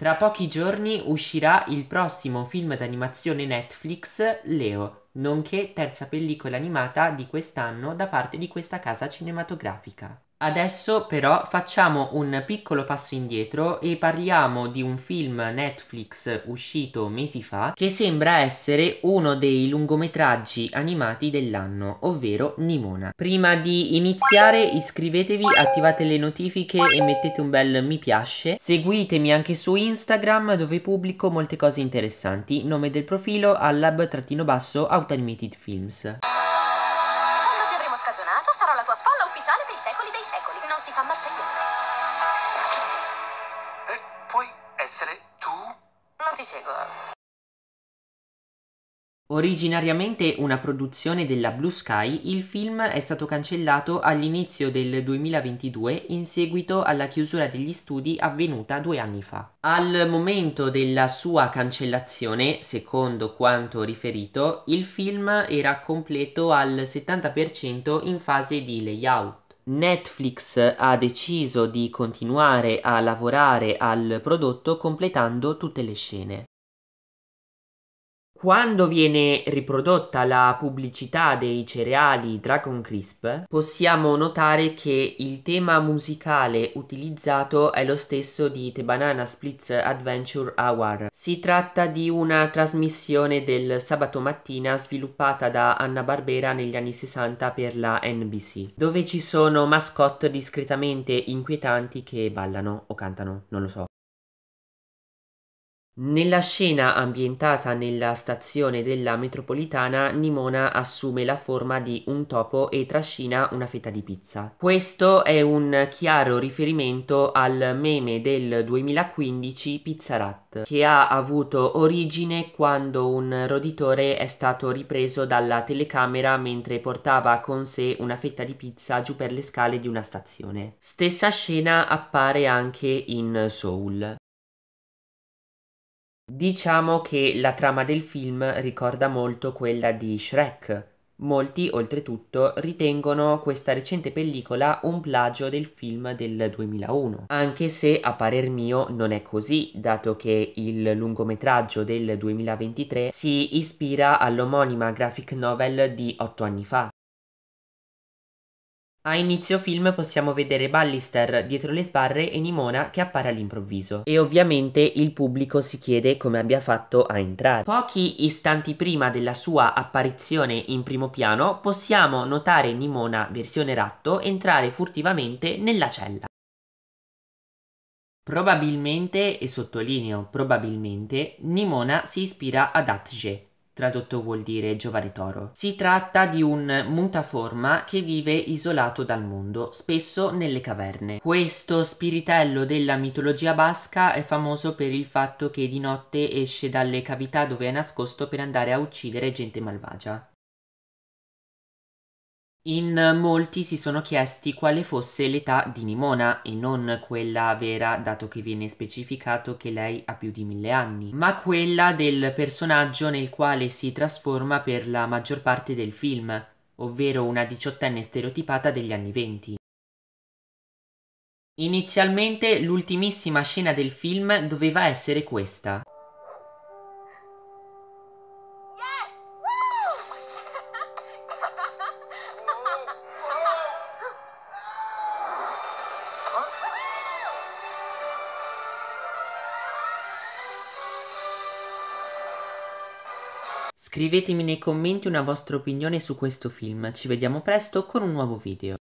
Tra pochi giorni uscirà il prossimo film d'animazione Netflix, Leo, nonché terza pellicola animata di quest'anno da parte di questa casa cinematografica. Adesso però facciamo un piccolo passo indietro e parliamo di un film Netflix uscito mesi fa che sembra essere uno dei lungometraggi animati dell'anno, ovvero Nimona. Prima di iniziare iscrivetevi, attivate le notifiche e mettete un bel mi piace. Seguitemi anche su Instagram dove pubblico molte cose interessanti. Nome del profilo allab-autoanimated films. si fa marcelliere. E eh, puoi essere tu? Non ti seguo. Originariamente una produzione della Blue Sky, il film è stato cancellato all'inizio del 2022 in seguito alla chiusura degli studi avvenuta due anni fa. Al momento della sua cancellazione, secondo quanto riferito, il film era completo al 70% in fase di layout. Netflix ha deciso di continuare a lavorare al prodotto completando tutte le scene. Quando viene riprodotta la pubblicità dei cereali Dragon Crisp, possiamo notare che il tema musicale utilizzato è lo stesso di The Banana Splits Adventure Hour. Si tratta di una trasmissione del sabato mattina sviluppata da Anna Barbera negli anni 60 per la NBC, dove ci sono mascotte discretamente inquietanti che ballano o cantano, non lo so. Nella scena ambientata nella stazione della metropolitana, Nimona assume la forma di un topo e trascina una fetta di pizza. Questo è un chiaro riferimento al meme del 2015 Pizzarat, che ha avuto origine quando un roditore è stato ripreso dalla telecamera mentre portava con sé una fetta di pizza giù per le scale di una stazione. Stessa scena appare anche in Soul. Diciamo che la trama del film ricorda molto quella di Shrek. Molti, oltretutto, ritengono questa recente pellicola un plagio del film del 2001, anche se a parer mio non è così, dato che il lungometraggio del 2023 si ispira all'omonima graphic novel di otto anni fa. A inizio film possiamo vedere Ballister dietro le sbarre e Nimona che appare all'improvviso e ovviamente il pubblico si chiede come abbia fatto a entrare. Pochi istanti prima della sua apparizione in primo piano possiamo notare Nimona versione ratto entrare furtivamente nella cella. Probabilmente, e sottolineo probabilmente, Nimona si ispira ad Atje, tradotto vuol dire giovane toro. Si tratta di un mutaforma che vive isolato dal mondo, spesso nelle caverne. Questo spiritello della mitologia basca è famoso per il fatto che di notte esce dalle cavità dove è nascosto per andare a uccidere gente malvagia. In molti si sono chiesti quale fosse l'età di Nimona e non quella vera, dato che viene specificato che lei ha più di mille anni, ma quella del personaggio nel quale si trasforma per la maggior parte del film, ovvero una diciottenne stereotipata degli anni venti. Inizialmente l'ultimissima scena del film doveva essere questa. Scrivetemi nei commenti una vostra opinione su questo film, ci vediamo presto con un nuovo video.